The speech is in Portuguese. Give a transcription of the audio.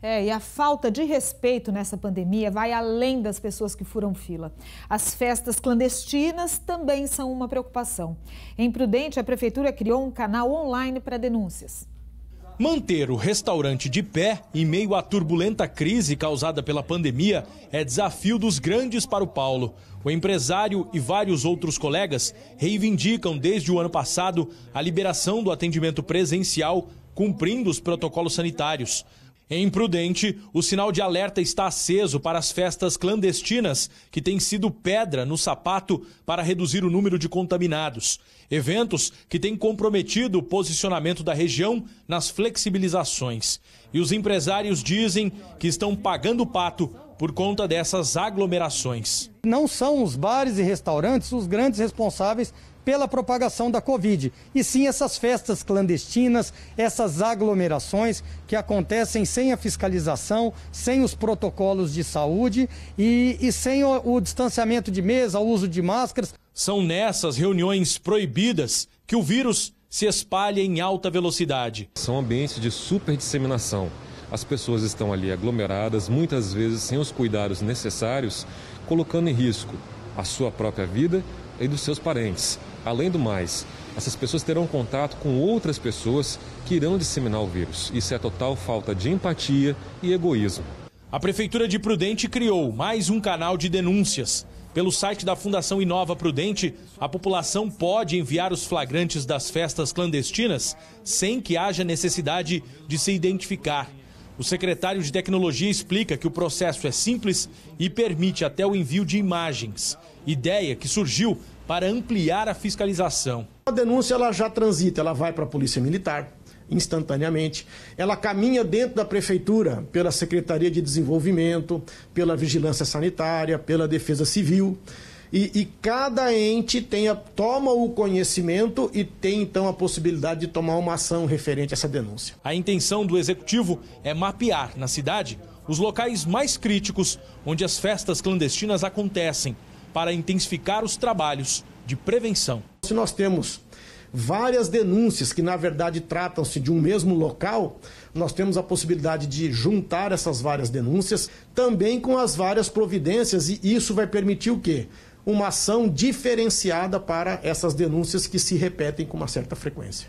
É, e a falta de respeito nessa pandemia vai além das pessoas que furam fila. As festas clandestinas também são uma preocupação. Em Prudente, a prefeitura criou um canal online para denúncias. Manter o restaurante de pé em meio à turbulenta crise causada pela pandemia é desafio dos grandes para o Paulo. O empresário e vários outros colegas reivindicam desde o ano passado a liberação do atendimento presencial, cumprindo os protocolos sanitários. Em é Prudente, o sinal de alerta está aceso para as festas clandestinas, que têm sido pedra no sapato para reduzir o número de contaminados. Eventos que têm comprometido o posicionamento da região nas flexibilizações. E os empresários dizem que estão pagando o pato por conta dessas aglomerações. Não são os bares e restaurantes os grandes responsáveis pela propagação da Covid, e sim essas festas clandestinas, essas aglomerações que acontecem sem a fiscalização, sem os protocolos de saúde e, e sem o, o distanciamento de mesa, o uso de máscaras. São nessas reuniões proibidas que o vírus se espalha em alta velocidade. São ambientes de super disseminação. As pessoas estão ali aglomeradas, muitas vezes sem os cuidados necessários, colocando em risco a sua própria vida e dos seus parentes. Além do mais, essas pessoas terão contato com outras pessoas que irão disseminar o vírus. Isso é total falta de empatia e egoísmo. A Prefeitura de Prudente criou mais um canal de denúncias. Pelo site da Fundação Inova Prudente, a população pode enviar os flagrantes das festas clandestinas sem que haja necessidade de se identificar. O secretário de Tecnologia explica que o processo é simples e permite até o envio de imagens, ideia que surgiu para ampliar a fiscalização. A denúncia ela já transita, ela vai para a Polícia Militar instantaneamente. Ela caminha dentro da prefeitura pela Secretaria de Desenvolvimento, pela Vigilância Sanitária, pela Defesa Civil. E, e, cada ente tenha, toma o conhecimento e tem então a possibilidade de tomar uma ação referente a essa denúncia. A intenção do executivo é mapear na cidade os locais mais críticos onde as festas clandestinas acontecem, para intensificar os trabalhos de prevenção. Se nós temos várias denúncias que, na verdade, tratam-se de um mesmo local, nós temos a possibilidade de juntar essas várias denúncias também com as várias providências, e isso vai permitir o quê? uma ação diferenciada para essas denúncias que se repetem com uma certa frequência.